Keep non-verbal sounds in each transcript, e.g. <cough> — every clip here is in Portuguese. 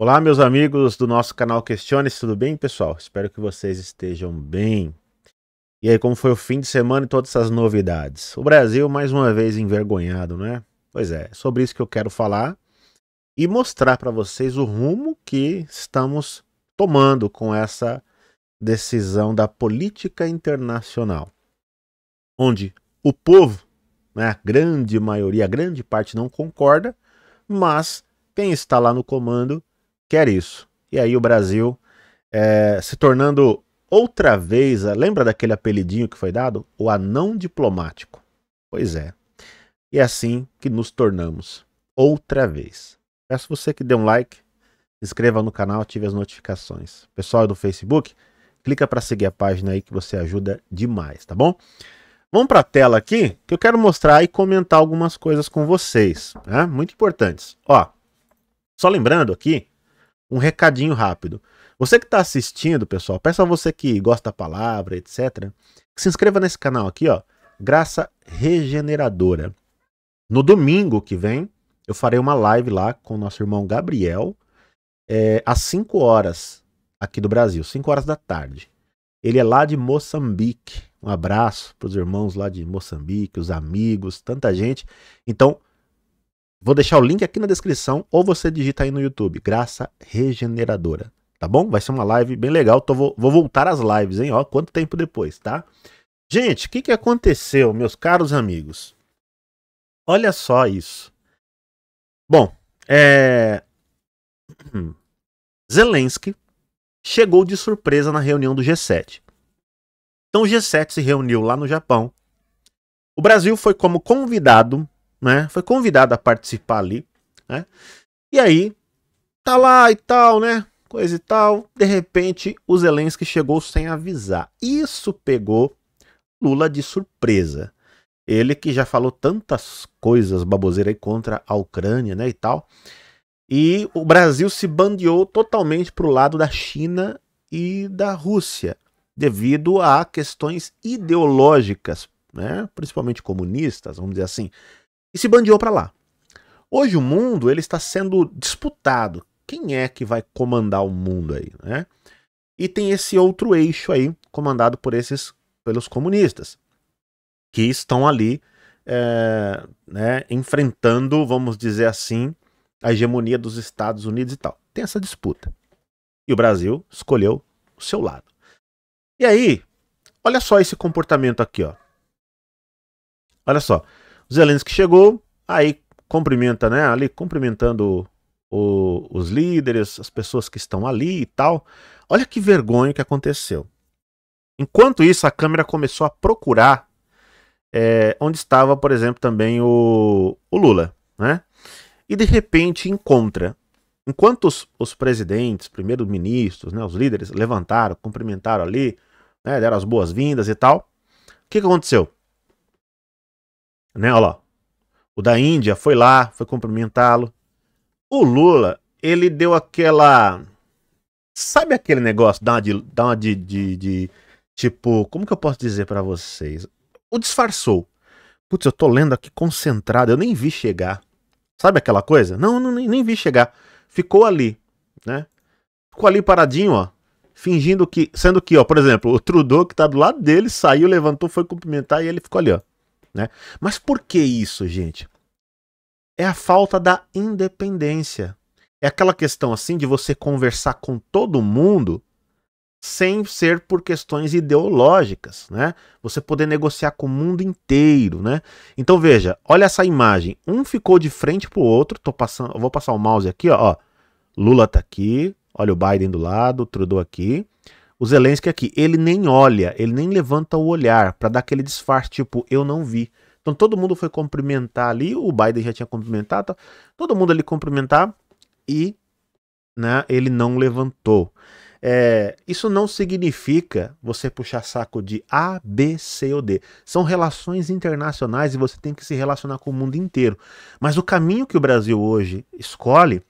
Olá, meus amigos do nosso canal Questione-se, tudo bem, pessoal? Espero que vocês estejam bem. E aí, como foi o fim de semana e todas essas novidades? O Brasil, mais uma vez, envergonhado, né? Pois é, sobre isso que eu quero falar e mostrar para vocês o rumo que estamos tomando com essa decisão da política internacional, onde o povo, né, a grande maioria, a grande parte não concorda, mas quem está lá no comando quer isso. E aí o Brasil é, se tornando outra vez, lembra daquele apelidinho que foi dado? O anão diplomático. Pois é. E é assim que nos tornamos outra vez. Peço você que dê um like, se inscreva no canal, ative as notificações. Pessoal do Facebook, clica para seguir a página aí que você ajuda demais, tá bom? Vamos para a tela aqui, que eu quero mostrar e comentar algumas coisas com vocês, né? Muito importantes. Ó, só lembrando aqui um recadinho rápido. Você que está assistindo, pessoal, peço a você que gosta da palavra, etc., que se inscreva nesse canal aqui, ó, Graça Regeneradora. No domingo que vem, eu farei uma live lá com o nosso irmão Gabriel, é, às 5 horas aqui do Brasil, 5 horas da tarde. Ele é lá de Moçambique. Um abraço para os irmãos lá de Moçambique, os amigos, tanta gente. Então, Vou deixar o link aqui na descrição ou você digita aí no YouTube, Graça Regeneradora, tá bom? Vai ser uma live bem legal, tô, vou, vou voltar às lives, hein? Ó, quanto tempo depois, tá? Gente, o que, que aconteceu, meus caros amigos? Olha só isso. Bom, é... <clears throat> Zelensky chegou de surpresa na reunião do G7. Então o G7 se reuniu lá no Japão. O Brasil foi como convidado né? Foi convidado a participar ali, né? E aí, tá lá e tal, né? Coisa e tal. De repente, o Zelensky chegou sem avisar. Isso pegou Lula de surpresa. Ele que já falou tantas coisas baboseira contra a Ucrânia, né, e tal. E o Brasil se bandeou totalmente para o lado da China e da Rússia, devido a questões ideológicas, né, principalmente comunistas, vamos dizer assim, e se bandiou para lá. Hoje o mundo ele está sendo disputado. Quem é que vai comandar o mundo aí, né? E tem esse outro eixo aí comandado por esses pelos comunistas que estão ali é, né, enfrentando, vamos dizer assim, a hegemonia dos Estados Unidos e tal. Tem essa disputa. E o Brasil escolheu o seu lado. E aí, olha só esse comportamento aqui, ó. Olha só. Zelensky chegou, aí cumprimenta, né? Ali cumprimentando o, os líderes, as pessoas que estão ali e tal. Olha que vergonha que aconteceu. Enquanto isso, a câmera começou a procurar é, onde estava, por exemplo, também o, o, Lula, né? E de repente encontra. Enquanto os, os presidentes, primeiros ministros, né, os líderes levantaram, cumprimentaram ali, né, deram as boas-vindas e tal, o que, que aconteceu? Né? Olha lá. O da Índia foi lá, foi cumprimentá-lo. O Lula, ele deu aquela. Sabe aquele negócio? Dá uma de. Dá uma de, de, de tipo, como que eu posso dizer para vocês? O disfarçou. Putz, eu tô lendo aqui concentrado, eu nem vi chegar. Sabe aquela coisa? Não, não nem, nem vi chegar. Ficou ali, né? Ficou ali paradinho, ó. Fingindo que. Sendo que, ó, por exemplo, o Trudeau que tá do lado dele saiu, levantou, foi cumprimentar e ele ficou ali, ó. Né? Mas por que isso, gente? É a falta da independência. É aquela questão assim de você conversar com todo mundo sem ser por questões ideológicas, né? Você poder negociar com o mundo inteiro, né? Então veja, olha essa imagem. Um ficou de frente pro outro. Tô passando, vou passar o mouse aqui, ó. ó. Lula tá aqui, olha o Biden do lado, Trudeau aqui o Zelensky é aqui, ele nem olha, ele nem levanta o olhar para dar aquele disfarce, tipo, eu não vi. Então todo mundo foi cumprimentar ali, o Biden já tinha cumprimentado, tá? todo mundo ali cumprimentar e né, ele não levantou. É, isso não significa você puxar saco de A, B, C ou D. São relações internacionais e você tem que se relacionar com o mundo inteiro. Mas o caminho que o Brasil hoje escolhe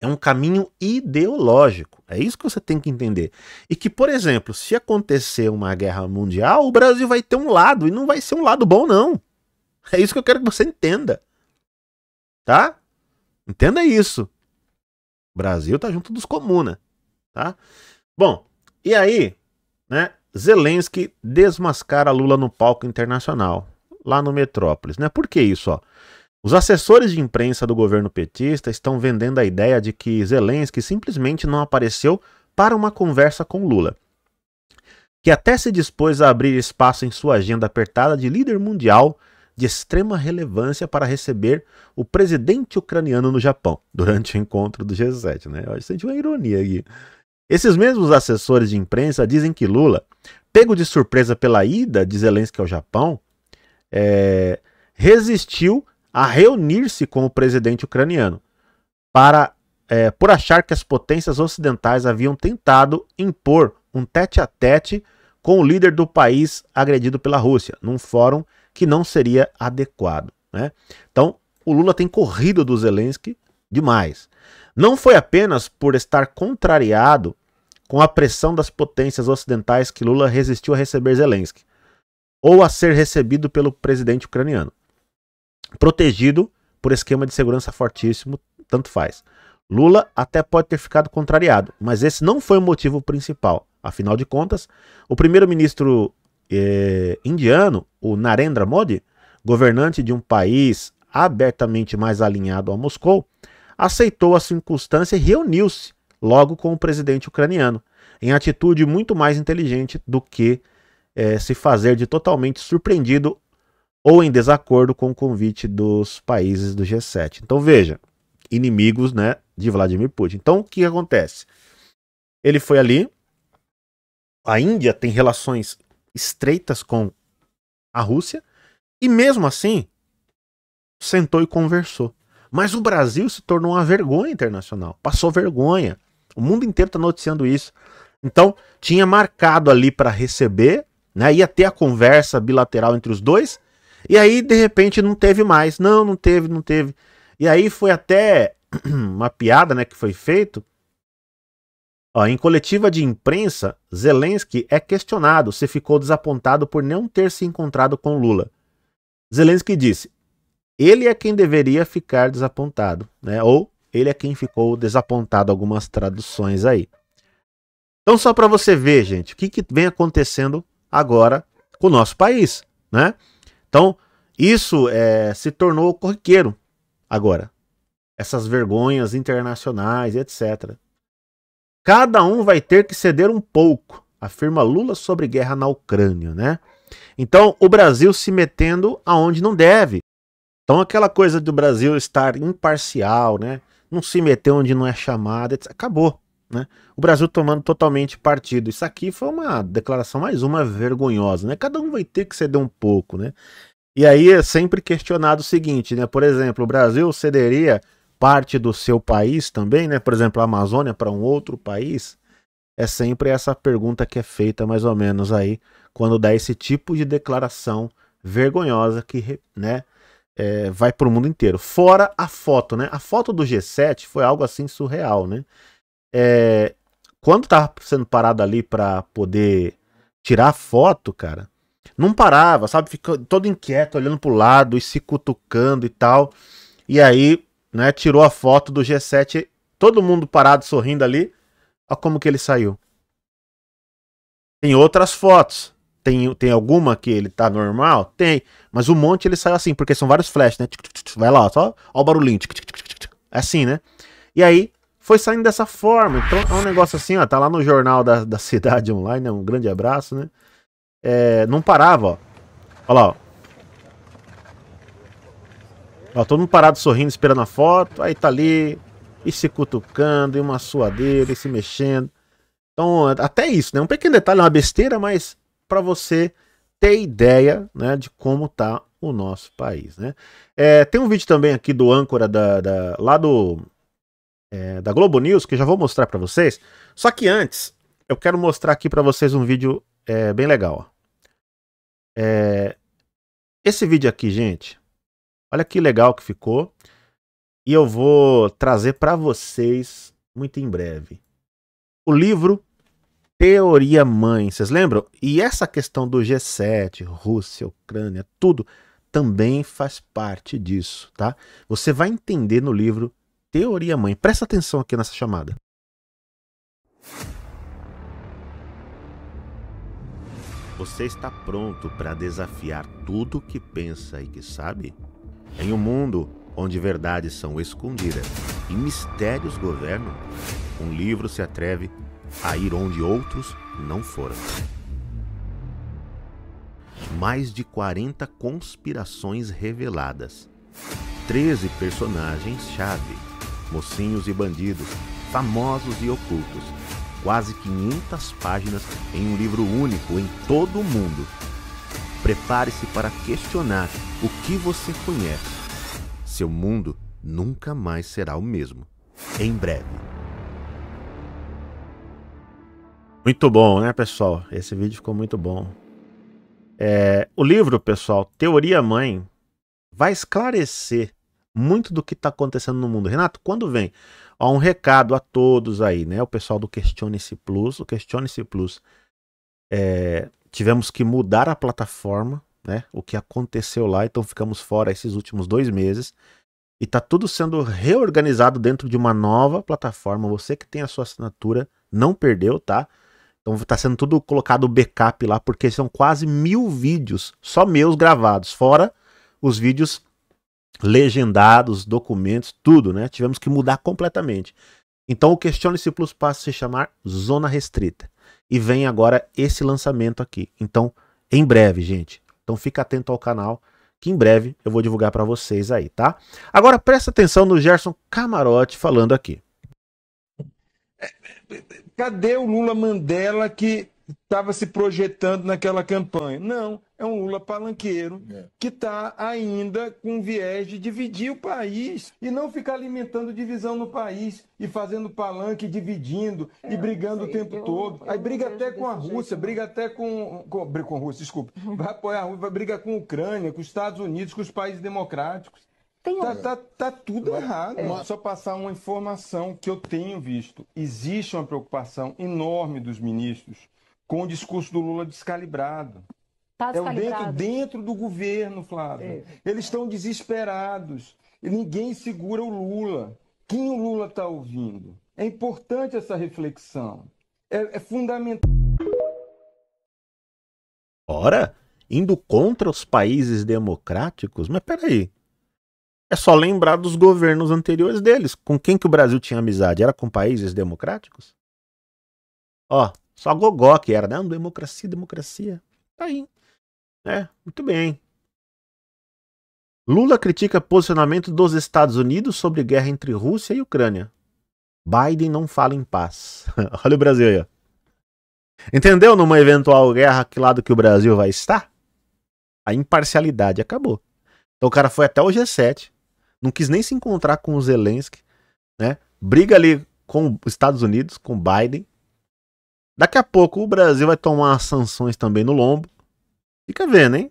é um caminho ideológico. É isso que você tem que entender. E que, por exemplo, se acontecer uma guerra mundial, o Brasil vai ter um lado e não vai ser um lado bom, não. É isso que eu quero que você entenda. Tá? Entenda isso. O Brasil tá junto dos comuna, tá? Bom, e aí, né? Zelensky desmascara Lula no palco internacional, lá no Metrópolis, né? Por que isso, ó? Os assessores de imprensa do governo petista estão vendendo a ideia de que Zelensky simplesmente não apareceu para uma conversa com Lula, que até se dispôs a abrir espaço em sua agenda apertada de líder mundial de extrema relevância para receber o presidente ucraniano no Japão <laughs> durante o encontro do G7, né? É Eu senti uma ironia aqui. Esses mesmos assessores de imprensa dizem que Lula, pego de surpresa pela ida de Zelensky ao Japão, é, resistiu a reunir-se com o presidente ucraniano para é, por achar que as potências ocidentais haviam tentado impor um tete a tete com o líder do país agredido pela Rússia, num fórum que não seria adequado. Né? Então, o Lula tem corrido do Zelensky demais. Não foi apenas por estar contrariado com a pressão das potências ocidentais que Lula resistiu a receber Zelensky, ou a ser recebido pelo presidente ucraniano protegido por esquema de segurança fortíssimo, tanto faz. Lula até pode ter ficado contrariado, mas esse não foi o motivo principal. Afinal de contas, o primeiro-ministro eh, indiano, o Narendra Modi, governante de um país abertamente mais alinhado a Moscou, aceitou a circunstância e reuniu-se logo com o presidente ucraniano, em atitude muito mais inteligente do que eh, se fazer de totalmente surpreendido ou em desacordo com o convite dos países do G7. Então veja, inimigos né, de Vladimir Putin. Então o que acontece? Ele foi ali, a Índia tem relações estreitas com a Rússia, e mesmo assim sentou e conversou. Mas o Brasil se tornou uma vergonha internacional, passou vergonha. O mundo inteiro está noticiando isso. Então, tinha marcado ali para receber, né? ia ter a conversa bilateral entre os dois, e aí, de repente, não teve mais. Não, não teve, não teve. E aí foi até <clears throat> uma piada né, que foi feito. Ó, em coletiva de imprensa, Zelensky é questionado se ficou desapontado por não ter se encontrado com Lula. Zelensky disse: ele é quem deveria ficar desapontado, né? Ou ele é quem ficou desapontado, algumas traduções aí. Então, só para você ver, gente, o que, que vem acontecendo agora com o nosso país, né? Então, isso é, se tornou corriqueiro agora. Essas vergonhas internacionais, etc. Cada um vai ter que ceder um pouco, afirma Lula sobre guerra na Ucrânia, né? Então, o Brasil se metendo aonde não deve. Então, aquela coisa do Brasil estar imparcial, né? Não se meter onde não é chamada, acabou. Né? O Brasil tomando totalmente partido. Isso aqui foi uma declaração mais uma vergonhosa, né? Cada um vai ter que ceder um pouco, né? E aí é sempre questionado o seguinte, né? Por exemplo, o Brasil cederia parte do seu país também, né? Por exemplo, a Amazônia para um outro país? É sempre essa pergunta que é feita mais ou menos aí quando dá esse tipo de declaração vergonhosa que, né? É, vai para o mundo inteiro. Fora a foto, né? A foto do G7 foi algo assim surreal, né? é, quando tava sendo parado ali para poder tirar foto, cara, não parava, sabe? Ficou todo inquieto, olhando pro lado e se cutucando e tal. E aí, né, tirou a foto do G7, todo mundo parado sorrindo ali. Olha como que ele saiu. Tem outras fotos. Tem, tem alguma que ele tá normal? Tem. Mas um monte ele saiu assim, porque são vários flashes, né? Vai lá, só ó o barulhinho. É assim, né? E aí, foi saindo dessa forma. Então é um negócio assim, ó, tá lá no jornal da, da cidade online, né? Um grande abraço, né? É, não parava, ó. Olha lá, ó. ó. Todo mundo parado sorrindo, esperando a foto. Aí tá ali, e se cutucando, e uma suadeira, e se mexendo. Então, até isso, né? Um pequeno detalhe, é uma besteira, mas para você ter ideia, né, de como tá o nosso país, né? É, tem um vídeo também aqui do âncora da, da lá do é, da Globo News, que já vou mostrar para vocês. Só que antes, eu quero mostrar aqui para vocês um vídeo é, bem legal. É, esse vídeo aqui, gente, olha que legal que ficou. E eu vou trazer para vocês muito em breve. O livro Teoria Mãe, vocês lembram? E essa questão do G7, Rússia, Ucrânia, tudo também faz parte disso, tá? Você vai entender no livro teoria mãe. Presta atenção aqui nessa chamada. Você está pronto para desafiar tudo que pensa e que sabe? Em um mundo onde verdades são escondidas e mistérios governam, um livro se atreve a ir onde outros não foram. Mais de 40 conspirações reveladas, 13 personagens-chave mocinhos e bandidos, famosos e ocultos. Quase 500 páginas em um livro único em todo o mundo. Prepare-se para questionar o que você conhece. Seu mundo nunca mais será o mesmo. Em breve. Muito bom, né, pessoal? Esse vídeo ficou muito bom. É, o livro, pessoal, Teoria Mãe, vai esclarecer muito do que está acontecendo no mundo. Renato, quando vem? Ó, um recado a todos aí, né? O pessoal do Questione-se Plus. O Questione-se Plus. É, tivemos que mudar a plataforma, né? O que aconteceu lá, então ficamos fora esses últimos dois meses. E está tudo sendo reorganizado dentro de uma nova plataforma. Você que tem a sua assinatura, não perdeu, tá? Então está sendo tudo colocado backup lá, porque são quase mil vídeos, só meus gravados, fora os vídeos legendados, documentos, tudo, né? Tivemos que mudar completamente. Então o Questione-se Plus passa a se chamar Zona Restrita. E vem agora esse lançamento aqui. Então, em breve, gente. Então fica atento ao canal, que em breve eu vou divulgar para vocês aí, tá? Agora presta atenção no Gerson Camarote falando aqui. Cadê o Lula Mandela que estava se projetando naquela campanha. Não, é um Lula palanqueiro é. que está ainda com viés de dividir o país e não ficar alimentando divisão no país e fazendo palanque, dividindo é, e brigando o tempo eu, todo. Eu Aí briga até com a Rússia, jeito. briga até com, com. Briga com a Rússia, desculpa. <laughs> Vai apoiar a Rússia, vai brigar com a Ucrânia, com os Estados Unidos, com os países democráticos. Tem tá, tá, tá, tudo errado. É. Só passar uma informação que eu tenho visto. Existe uma preocupação enorme dos ministros com o discurso do Lula descalibrado. Tá É o dentro, dentro do governo, Flávio. É. Eles estão desesperados. Ninguém segura o Lula. Quem o Lula está ouvindo? É importante essa reflexão. É, é fundamental. Ora, indo contra os países democráticos? Mas peraí. É só lembrar dos governos anteriores deles. Com quem que o Brasil tinha amizade? Era com países democráticos? Ó, só gogó que era, né? não, democracia, democracia. Tá aí. É, muito bem. Lula critica posicionamento dos Estados Unidos sobre guerra entre Rússia e Ucrânia. Biden não fala em paz. <laughs> Olha o Brasil aí, ó. Entendeu numa eventual guerra que lado que o Brasil vai estar? A imparcialidade acabou. Então o cara foi até o G7, não quis nem se encontrar com o Zelensky, né? Briga ali com os Estados Unidos, com Biden, Daqui a pouco o Brasil vai tomar sanções também no lombo. Fica vendo, hein?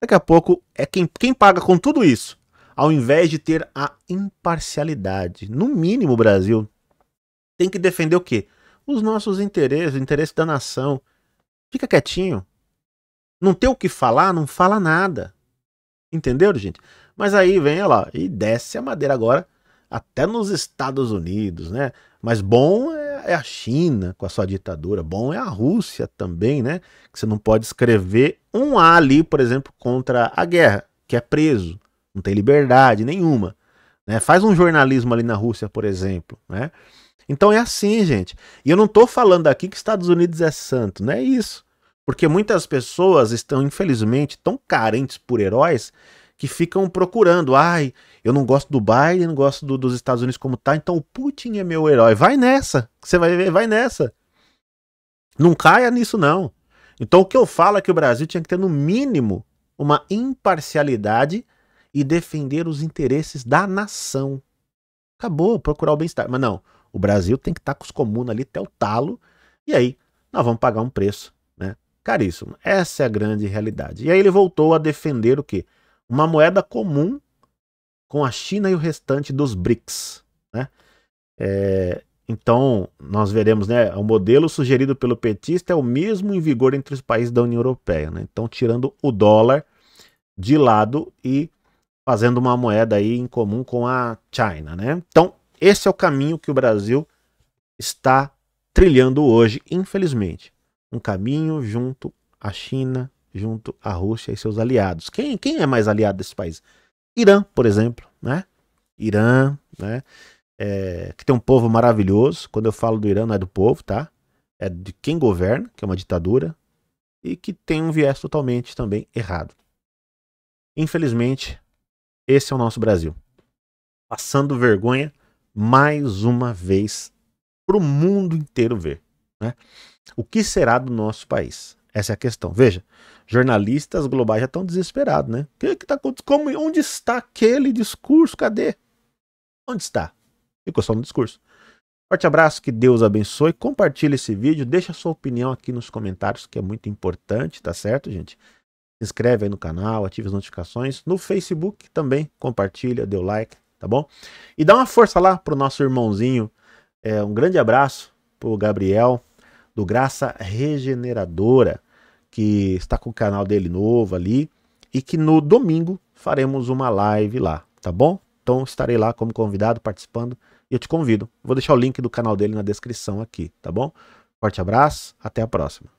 Daqui a pouco é quem, quem paga com tudo isso, ao invés de ter a imparcialidade. No mínimo, o Brasil tem que defender o quê? Os nossos interesses, o interesse da nação. Fica quietinho. Não tem o que falar, não fala nada. Entendeu, gente? Mas aí vem, olha lá, e desce a madeira agora até nos Estados Unidos, né? Mas bom é é a China com a sua ditadura, bom é a Rússia também, né? Que você não pode escrever um A ali, por exemplo, contra a guerra, que é preso, não tem liberdade nenhuma. Né? Faz um jornalismo ali na Rússia, por exemplo, né? Então é assim, gente. E eu não estou falando aqui que Estados Unidos é santo, não é isso. Porque muitas pessoas estão, infelizmente, tão carentes por heróis que ficam procurando. Ai, eu não gosto do Biden, não gosto do, dos Estados Unidos como tá, então o Putin é meu herói. Vai nessa, você vai ver, vai nessa. Não caia nisso, não. Então o que eu falo é que o Brasil tinha que ter, no mínimo, uma imparcialidade e defender os interesses da nação. Acabou, procurar o bem-estar. Mas não, o Brasil tem que estar tá com os comunos ali até o talo, e aí nós vamos pagar um preço, né? Caríssimo. Essa é a grande realidade. E aí ele voltou a defender o quê? uma moeda comum com a China e o restante dos BRICS. Né? É, então, nós veremos, né, o modelo sugerido pelo petista é o mesmo em vigor entre os países da União Europeia. Né? Então, tirando o dólar de lado e fazendo uma moeda aí em comum com a China. Né? Então, esse é o caminho que o Brasil está trilhando hoje, infelizmente. Um caminho junto à China junto à Rússia e seus aliados. Quem, quem é mais aliado desse país? Irã, por exemplo, né? Irã, né? É, que tem um povo maravilhoso. Quando eu falo do Irã, não é do povo, tá? É de quem governa, que é uma ditadura, e que tem um viés totalmente também errado. Infelizmente, esse é o nosso Brasil. Passando vergonha mais uma vez para o mundo inteiro ver. Né? O que será do nosso país? Essa é a questão. Veja, jornalistas globais já estão desesperados, né? O que, tá acontecendo? Onde está aquele discurso? Cadê? Onde está? Ficou só no discurso. Forte abraço, que Deus abençoe. Compartilhe esse vídeo, deixa sua opinião aqui nos comentários, que é muito importante, tá certo, gente? Se inscreve aí no canal, ative as notificações. No Facebook também, compartilha, dê o like, tá bom? E dá uma força lá pro nosso irmãozinho. É, um grande abraço pro Gabriel, do Graça Regeneradora que está com o canal dele novo ali e que no domingo faremos uma live lá, tá bom? Então estarei lá como convidado participando e eu te convido. Vou deixar o link do canal dele na descrição aqui, tá bom? Forte abraço, até a próxima.